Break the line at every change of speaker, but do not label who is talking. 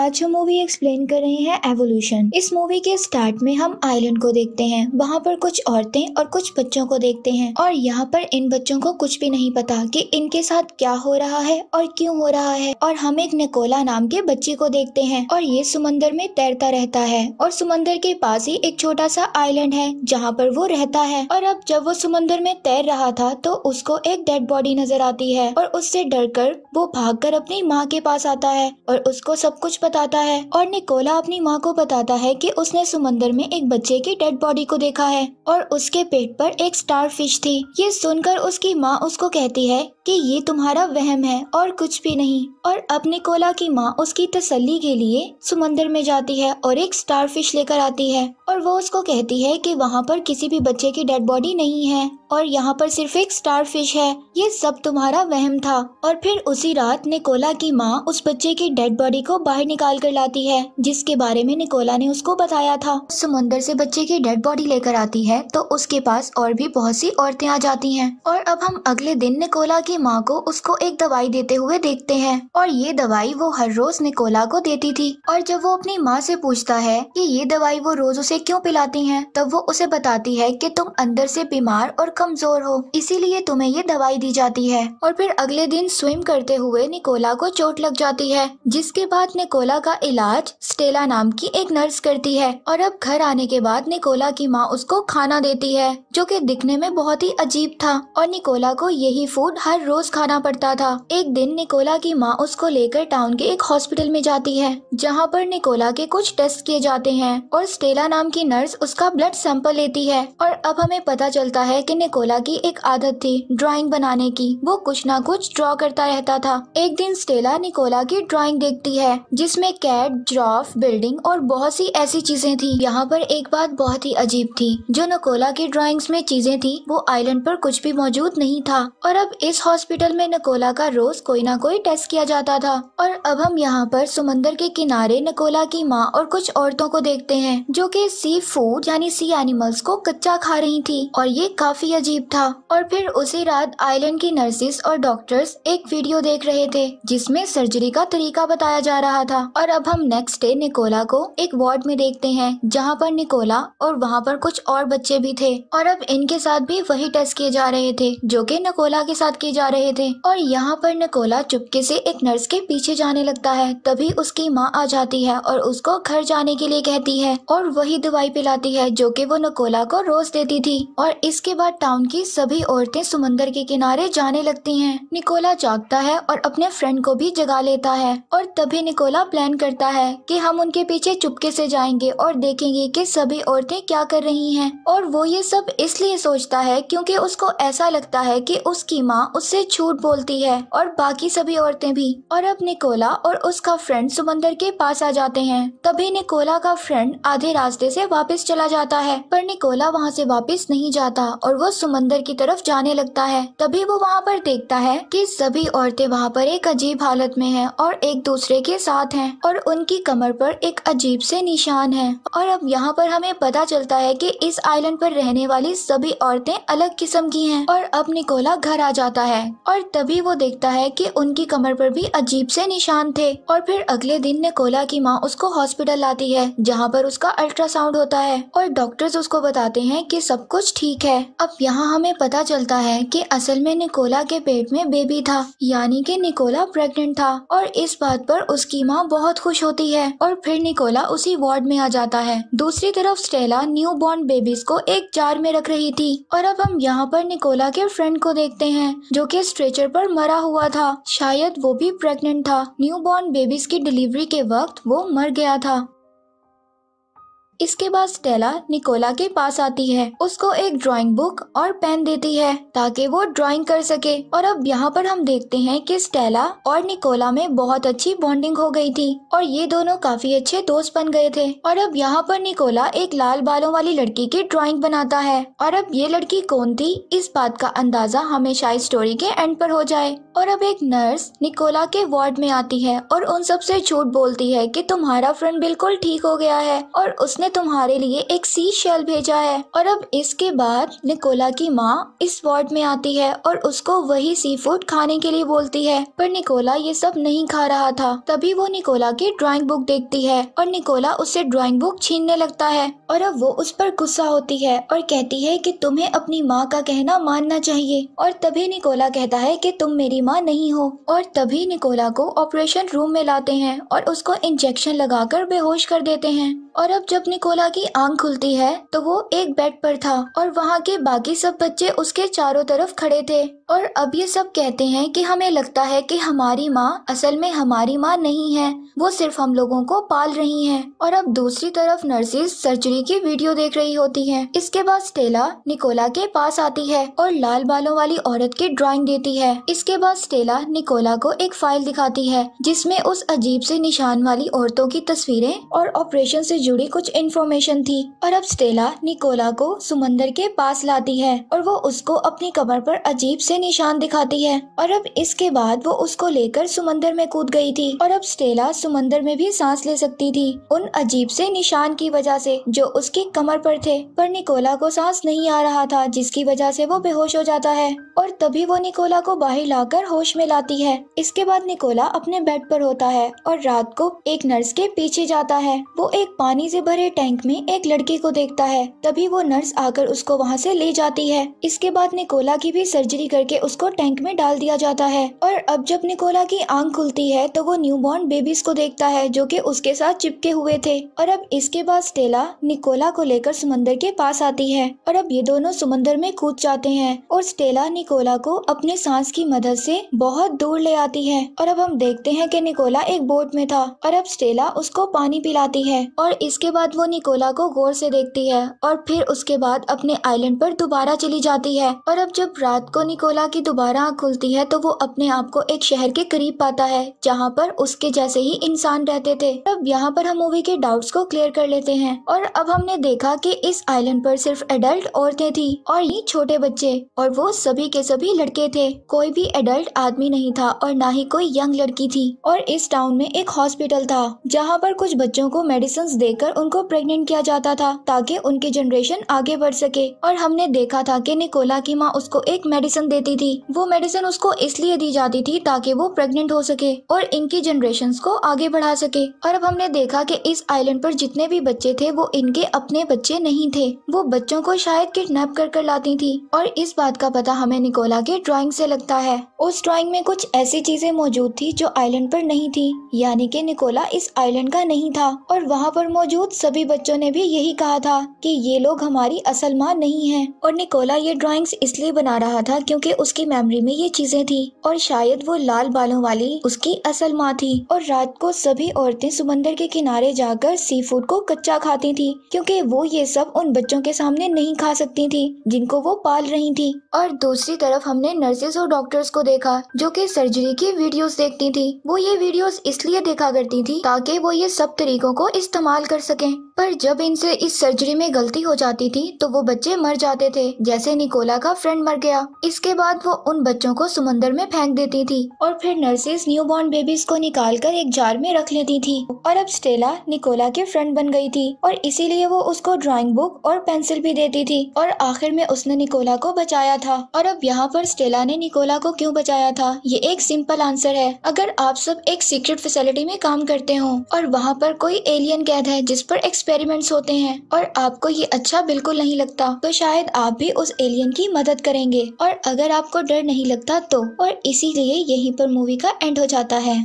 आज हम movie explain कर रहे हैं एवोल्यूशन इस मूवी के स्टार्ट में हम आइलैंड को देखते हैं वहाँ पर कुछ औरतें और कुछ बच्चों को देखते हैं और यहाँ पर इन बच्चों को कुछ भी नहीं पता कि इनके साथ क्या हो रहा है और क्यों हो रहा है और हम एक निकोला नाम के बच्चे को देखते हैं और ये समंदर में तैरता रहता है और समंदर के पास ही एक छोटा सा आईलैंड है जहाँ पर वो रहता है और अब जब वो समुन्दर में तैर रहा था तो उसको एक डेड बॉडी नजर आती है और उससे डर वो भाग कर अपनी माँ के पास आता है और उसको सब कुछ बताता है और निकोला अपनी माँ को बताता है कि उसने समंदर में एक बच्चे की डेड बॉडी को देखा है और उसके पेट पर एक स्टार फिश थी ये सुनकर उसकी माँ उसको कहती है कि ये तुम्हारा वहम है और कुछ भी नहीं और अब निकोला की माँ उसकी तसल्ली के लिए समंदर में जाती है और एक स्टार फिश लेकर आती है और वो उसको कहती है की वहाँ पर किसी भी बच्चे की डेड बॉडी नहीं है और यहाँ पर सिर्फ एक स्टार फिश है ये सब तुम्हारा वहम था और फिर उसी रात निकोला की माँ उस बच्चे की डेड बॉडी को बाहर निकाल कर लाती है जिसके बारे में निकोला ने उसको बताया था समुंदर से बच्चे की डेड बॉडी लेकर आती है तो उसके पास और भी बहुत सी औरतें आ जाती हैं और अब हम अगले दिन निकोला की माँ को उसको एक दवाई देते हुए देखते है और ये दवाई वो हर रोज निकोला को देती थी और जब वो अपनी माँ से पूछता है की ये दवाई वो रोज उसे क्यों पिलाती है तब वो उसे बताती है की तुम अंदर से बीमार और कमजोर हो इसीलिए तुम्हें ये दवाई दी जाती है और फिर अगले दिन स्विम करते हुए निकोला को चोट लग जाती है जिसके बाद निकोला का इलाज स्टेला नाम की एक नर्स करती है और अब घर आने के बाद निकोला की माँ उसको खाना देती है जो की दिखने में बहुत ही अजीब था और निकोला को यही फूड हर रोज खाना पड़ता था एक दिन निकोला की माँ उसको लेकर टाउन के एक हॉस्पिटल में जाती है जहाँ पर निकोला के कुछ टेस्ट किए जाते हैं और स्टेला नाम की नर्स उसका ब्लड सैंपल लेती है और अब हमें पता चलता है की निकोला की एक आदत थी ड्राइंग बनाने की वो कुछ ना कुछ ड्रॉ करता रहता था एक दिन स्टेला निकोला की ड्राइंग देखती है जिसमें कैट ड्राफ बिल्डिंग और बहुत सी ऐसी चीजें थी यहाँ पर एक बात बहुत ही अजीब थी जो निकोला की ड्राइंग्स में चीजें थी वो आइलैंड पर कुछ भी मौजूद नहीं था और अब इस हॉस्पिटल में निकोला का रोज कोई ना कोई टेस्ट किया जाता था और अब हम यहाँ पर समुन्दर के किनारे निकोला की माँ और कुछ औरतों को देखते हैं जो की सी फूड यानी सी एनिमल्स को कच्चा खा रही थी और ये काफी अजीब था और फिर उसी रात आइलैंड की नर्सिस और डॉक्टर्स एक वीडियो देख रहे थे जिसमें सर्जरी का तरीका बताया जा रहा था और अब हम नेक्स्ट डे निकोला को एक वार्ड में देखते हैं जहाँ पर निकोला और वहाँ पर कुछ और बच्चे भी थे और अब इनके साथ भी वही टेस्ट किए जा रहे थे जो की निकोला के साथ किए जा रहे थे और यहाँ पर निकोला चुपके से एक नर्स के पीछे जाने लगता है तभी उसकी माँ आ जाती है और उसको घर जाने के लिए कहती है और वही दवाई पिलाती है जो की वो निकोला को रोज देती थी और इसके बाद टाउन की सभी औरतें समुन्दर के किनारे जाने लगती हैं। निकोला जागता है और अपने फ्रेंड को भी जगा लेता है और तभी निकोला प्लान करता है कि हम उनके पीछे चुपके से जाएंगे और देखेंगे कि सभी औरतें क्या कर रही हैं और वो ये सब इसलिए सोचता है क्योंकि उसको ऐसा लगता है कि उसकी माँ उससे झूठ बोलती है और बाकी सभी औरतें भी और अब निकोला और उसका फ्रेंड समुन्दर के पास आ जाते हैं तभी निकोला का फ्रेंड आधे रास्ते से वापस चला जाता है पर निकोला वहाँ से वापस नहीं जाता और वो समंदर की तरफ जाने लगता है तभी वो वहाँ पर देखता है कि सभी औरतें वहाँ पर एक अजीब हालत में हैं और एक दूसरे के साथ हैं और उनकी कमर पर एक अजीब से निशान है और अब यहाँ पर हमें पता चलता है कि इस आइलैंड पर रहने वाली सभी औरतें अलग किस्म की हैं और अब निकोला घर आ जाता है और तभी वो देखता है कि उनकी कमर पर भी अजीब से निशान थे और फिर अगले दिन निकोला की माँ उसको हॉस्पिटल लाती है जहाँ पर उसका अल्ट्रासाउंड होता है और डॉक्टर्स उसको बताते हैं कि सब कुछ ठीक है अब यहाँ हमें पता चलता है कि असल में निकोला के पेट में बेबी था यानी कि निकोला प्रेग्नेंट था और इस बात पर उसकी माँ बहुत खुश होती है और फिर निकोला उसी वार्ड में आ जाता है दूसरी तरफ स्टेला न्यू बॉर्न बेबीज को एक जार में रख रही थी और अब हम यहाँ पर निकोला के फ्रेंड को देखते हैं जो की स्ट्रेचर पर मरा हुआ था शायद वो भी प्रेगनेंट था न्यू बॉर्न बेबीज की डिलीवरी के वक्त वो मर गया था इसके बाद स्टेला निकोला के पास आती है उसको एक ड्राइंग बुक और पेन देती है ताकि वो ड्राइंग कर सके और अब यहाँ पर हम देखते हैं कि स्टेला और निकोला में बहुत अच्छी बॉन्डिंग हो गई थी और ये दोनों काफी अच्छे दोस्त बन गए थे और अब यहाँ पर निकोला एक लाल बालों वाली लड़की की ड्राॅइंग बनाता है और अब ये लड़की कौन थी इस बात का अंदाजा हमेशा स्टोरी के एंड पर हो जाए और अब एक नर्स निकोला के वार्ड में आती है और उन सबसे झूठ बोलती है की तुम्हारा फ्रेंड बिल्कुल ठीक हो गया है और उसने मैंने तुम्हारे लिए एक सी शेल भेजा है और अब इसके बाद निकोला की माँ इस वार्ड में आती है और उसको वही सी फूड खाने के लिए बोलती है पर निकोला ये सब नहीं खा रहा था तभी वो निकोला की ड्राइंग बुक देखती है और निकोला उससे ड्राइंग बुक छीनने लगता है और अब वो उस पर गुस्सा होती है और कहती है कि तुम्हें अपनी माँ का कहना मानना चाहिए और तभी निकोला कहता है कि तुम मेरी माँ नहीं हो और तभी निकोला को ऑपरेशन रूम में लाते हैं और उसको इंजेक्शन लगाकर बेहोश कर देते हैं और अब जब निकोला की आंख खुलती है तो वो एक बेड पर था और वहाँ के बाकी सब बच्चे उसके चारों तरफ खड़े थे और अब ये सब कहते हैं कि हमें लगता है कि हमारी माँ असल में हमारी माँ नहीं है वो सिर्फ हम लोगों को पाल रही हैं और अब दूसरी तरफ नर्सिस सर्जरी की वीडियो देख रही होती हैं इसके बाद स्टेला निकोला के पास आती है और लाल बालों वाली औरत की ड्राइंग देती है इसके बाद स्टेला निकोला को एक फाइल दिखाती है जिसमे उस अजीब से निशान वाली औरतों की तस्वीरें और ऑपरेशन से जुड़ी कुछ इन्फॉर्मेशन थी और अब स्टेला निकोला को समंदर के पास लाती है और वो उसको अपनी कमर पर अजीब से निशान दिखाती है और अब इसके बाद वो उसको लेकर सुमंदर में कूद गई थी और अब स्टेला समंदर में भी सांस ले सकती थी उन अजीब से निशान की वजह से जो उसकी कमर पर थे पर निकोला को सांस नहीं आ रहा था जिसकी वजह से वो बेहोश हो जाता है और तभी वो निकोला को बाहर लाकर होश में लाती है इसके बाद निकोला अपने बेड पर होता है और रात को एक नर्स के पीछे जाता है वो एक पानी पानी से भरे टैंक में एक लड़के को देखता है तभी वो नर्स आकर उसको वहाँ से ले जाती है इसके बाद निकोला की भी सर्जरी करके उसको टैंक में डाल दिया जाता है और अब जब निकोला की आंख खुलती है तो वो न्यूबॉर्न बेबीज को देखता है जो कि उसके साथ चिपके हुए थे और अब इसके बाद स्टेला निकोला को लेकर समंदर के पास आती है और अब ये दोनों समंदर में कूद जाते हैं और स्टेला निकोला को अपने सांस की मदद से बहुत दूर ले आती है और अब हम देखते हैं कि निकोला एक बोट में था और अब स्टेला उसको पानी पिलाती है और इसके बाद वो निकोला को गौर से देखती है और फिर उसके बाद अपने आइलैंड पर दोबारा चली जाती है और अब जब रात को निकोला की दोबारा आँख खुलती है तो वो अपने आप को एक शहर के करीब पाता है जहाँ पर उसके जैसे ही इंसान रहते थे अब यहाँ पर हम मूवी के डाउट्स को क्लियर कर लेते हैं और अब हमने देखा कि इस आइलैंड पर सिर्फ एडल्ट औरतें थी और ये छोटे बच्चे और वो सभी के सभी लड़के थे कोई भी एडल्ट आदमी नहीं था और ना ही कोई यंग लड़की थी और इस टाउन में एक हॉस्पिटल था जहाँ पर कुछ बच्चों को मेडिसिन दे देकर उनको प्रेग्नेंट किया जाता था ताकि उनकी जनरेशन आगे बढ़ सके और हमने देखा था कि निकोला की माँ उसको एक मेडिसिन देती थी वो मेडिसिन उसको इसलिए दी जाती थी ताकि वो प्रेग्नेंट हो सके और इनकी जनरेशन को आगे बढ़ा सके और अब हमने देखा की इस आईलैंड पर जितने भी बच्चे थे वो इनके अपने बच्चे नहीं थे वो बच्चों को शायद किडनेप कर कर लाती थी और इस बात का पता हमें निकोला के ड्राइंग से लगता है उस ड्राइंग में कुछ ऐसी चीजें मौजूद थी जो आइलैंड पर नहीं थी यानी कि निकोला इस आइलैंड का नहीं था और वहाँ पर मौजूद सभी बच्चों ने भी यही कहा था कि ये लोग हमारी असल माँ नहीं है और निकोला ये ड्राइंग्स इसलिए बना रहा था क्योंकि उसकी मेमोरी में ये चीजें थी और शायद वो लाल बालों वाली उसकी असल माँ थी और रात को सभी औरतें समंदर के किनारे जाकर सी फूड को कच्चा खाती थी क्योंकि वो ये सब उन बच्चों के सामने नहीं खा सकती थी जिनको वो पाल रही थी और दूसरी तरफ हमने नर्सेज और डॉक्टर्स को देखा जो की सर्जरी की वीडियोज देखती थी वो ये वीडियोज इसलिए देखा करती थी ताकि वो ये सब तरीकों को इस्तेमाल कर सकें पर जब इनसे इस सर्जरी में गलती हो जाती थी तो वो बच्चे मर जाते थे जैसे निकोला का फ्रेंड मर गया इसके बाद वो उन बच्चों को समुन्दर में फेंक देती थी और फिर न्यू बॉर्न बेबीज को निकाल कर एक जार में रख लेती थी और अब स्टेला निकोला के फ्रेंड बन गई थी और इसीलिए वो उसको ड्राइंग बुक और पेंसिल भी देती थी और आखिर में उसने निकोला को बचाया था और अब यहाँ पर स्टेला ने निकोला को क्यूँ बचाया था ये एक सिंपल आंसर है अगर आप सब एक सीक्रेट फैसिलिटी में काम करते हो और वहाँ पर कोई एलियन कैद है है जिस पर एक्सपेरिमेंट्स होते हैं और आपको ये अच्छा बिल्कुल नहीं लगता तो शायद आप भी उस एलियन की मदद करेंगे और अगर आपको डर नहीं लगता तो और इसीलिए यहीं पर मूवी का एंड हो जाता है